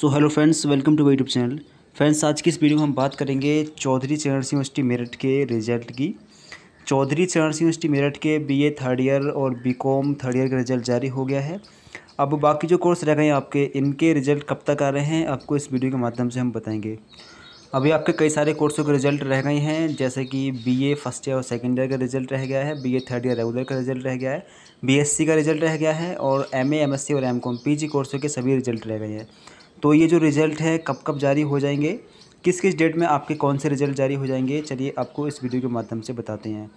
so hello friends welcome to my YouTube channel friends आज की इस वीडियो में हम बात करेंगे चौधरी चरण सिंह यूनिवर्सिटी मेरठ के रिजल्ट की चौधरी चरण सिंह यूनिवर्सिटी मेरठ के बीए थर्ड ईयर और बीकॉम थर्ड ईयर का रिजल्ट जारी हो गया है अब बाकी जो कोर्स रह गए हैं आपके इनके रिजल्ट कब तक आ रहे हैं आपको इस वीडियो के माध्यम से हम बताएंगे अभी आपके कई सारे कोर्सों के रिजल्ट रह गए हैं जैसे कि बीए फर्स्ट ईयर और सेकेंड ईयर का रिजल्ट रह गया है बीए थर्ड ईयर रेगुलर का रिजल्ट रह गया है बीएससी का रिजल्ट रह गया है और एमए एमएससी और एमकॉम पीजी कोर्सों के सभी रिजल्ट रह गए हैं तो ये जो रिज़ल्ट है कब कब जारी हो जाएंगे किस किस डेट में आपके कौन से रिज़ल्ट जारी हो जाएंगे चलिए आपको इस वीडियो के माध्यम से बताते हैं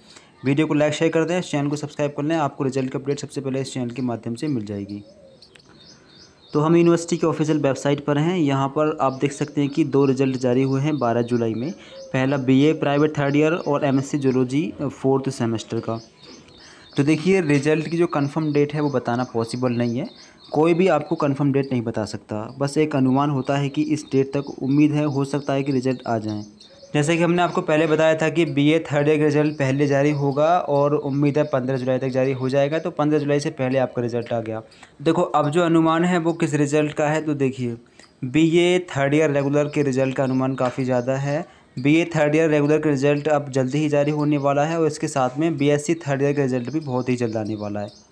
वीडियो को लाइक शेयर कर दें चैनल को सब्सक्राइब कर लें आपको रिजल्ट की अपडेट सबसे पहले इस चैनल के माध्यम से मिल जाएगी तो हम यूनिवर्सिटी के ऑफिशियल वेबसाइट पर हैं यहाँ पर आप देख सकते हैं कि दो रिजल्ट जारी हुए हैं 12 जुलाई में पहला बीए प्राइवेट थर्ड ईयर और एमएससी जोलॉजी फोर्थ सेमेस्टर का तो देखिए रिजल्ट की जो कंफर्म डेट है वो बताना पॉसिबल नहीं है कोई भी आपको कंफर्म डेट नहीं बता सकता बस एक अनुमान होता है कि इस डेट तक उम्मीद है हो सकता है कि रिज़ल्ट आ जाएँ जैसे कि हमने आपको पहले बताया था कि बीए थर्ड ईयर का रिज़ल्ट पहले जारी होगा और उम्मीद है पंद्रह जुलाई तक जारी हो जाएगा तो पंद्रह जुलाई से पहले आपका रिज़ल्ट आ गया देखो अब जो अनुमान है वो किस रिज़ल्ट का है तो देखिए बी थर्ड ईयर रेगुलर के रिज़ल्ट का अनुमान काफ़ी ज़्यादा है बी थर्ड ईयर रेगुलर का रिज़ल्ट अब जल्दी ही जारी होने वाला है और इसके साथ में बी थर्ड ईयर का रिज़ल्ट भी बहुत ही जल्द आने वाला है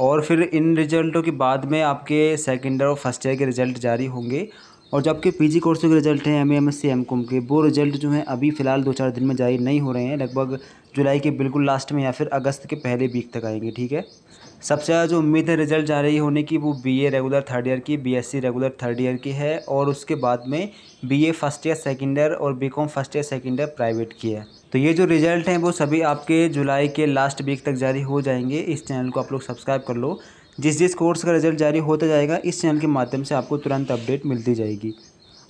और फिर इन रिजल्टों के बाद में आपके सेकेंड ईयर और फर्स्ट ईयर के रिज़ल्ट जारी होंगे और जो आपके पीजी कोर्सों के रिज़ल्ट हैं M M S C MCom के वो रिज़ल्ट जो हैं अभी फ़िलहाल दो चार दिन में जारी नहीं हो रहे हैं लगभग जुलाई के बिल्कुल लास्ट में या फिर अगस्त के पहले वीक तक आएंगे ठीक है सबसे ज़्यादा जो उम्मीद है रिज़ल्ट जारी होने की वो बीए रेगुलर थर्ड ईयर की बीएससी रेगुलर थर्ड ईयर की है और उसके बाद में BA first year second year और BCom first year second year private की है तो ये जो रिज़ल्ट हैं वो सभी आपके जुलाई के लास्ट वीक तक जारी हो जाएंगे इस चैनल को आप लोग सब्सक्राइब कर लो जिस जिस कोर्स का रिज़ल्ट जारी होता जाएगा इस चैनल के माध्यम से आपको तुरंत अपडेट मिलती जाएगी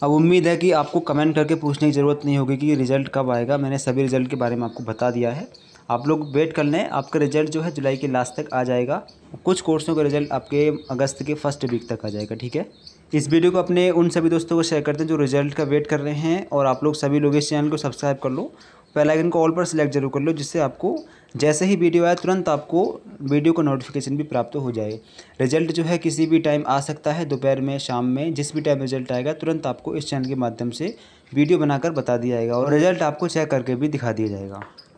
अब उम्मीद है कि आपको कमेंट करके पूछने की ज़रूरत नहीं होगी कि रिज़ल्ट कब आएगा मैंने सभी रिज़ल्ट के बारे में आपको बता दिया है आप लोग वेट कर लें आपका रिज़ल्ट जो है जुलाई के लास्ट तक आ जाएगा कुछ कोर्सों का रिज़ल्ट आपके अगस्त के फर्स्ट वीक तक आ जाएगा ठीक है इस वीडियो को अपने उन सभी दोस्तों को शेयर करते हैं जो रिज़ल्ट का वेट कर रहे हैं और आप लोग सभी लोग इस चैनल को सब्सक्राइब कर लो बेल को ऑल पर सिलेक्ट जरूर कर लो जिससे आपको जैसे ही वीडियो आए तुरंत आपको वीडियो का नोटिफिकेशन भी प्राप्त हो जाए रिजल्ट जो है किसी भी टाइम आ सकता है दोपहर में शाम में जिस भी टाइम रिजल्ट आएगा तुरंत आपको इस चैनल के माध्यम से वीडियो बनाकर बता दिया जाएगा और रिजल्ट आपको चेक करके भी दिखा दिया जाएगा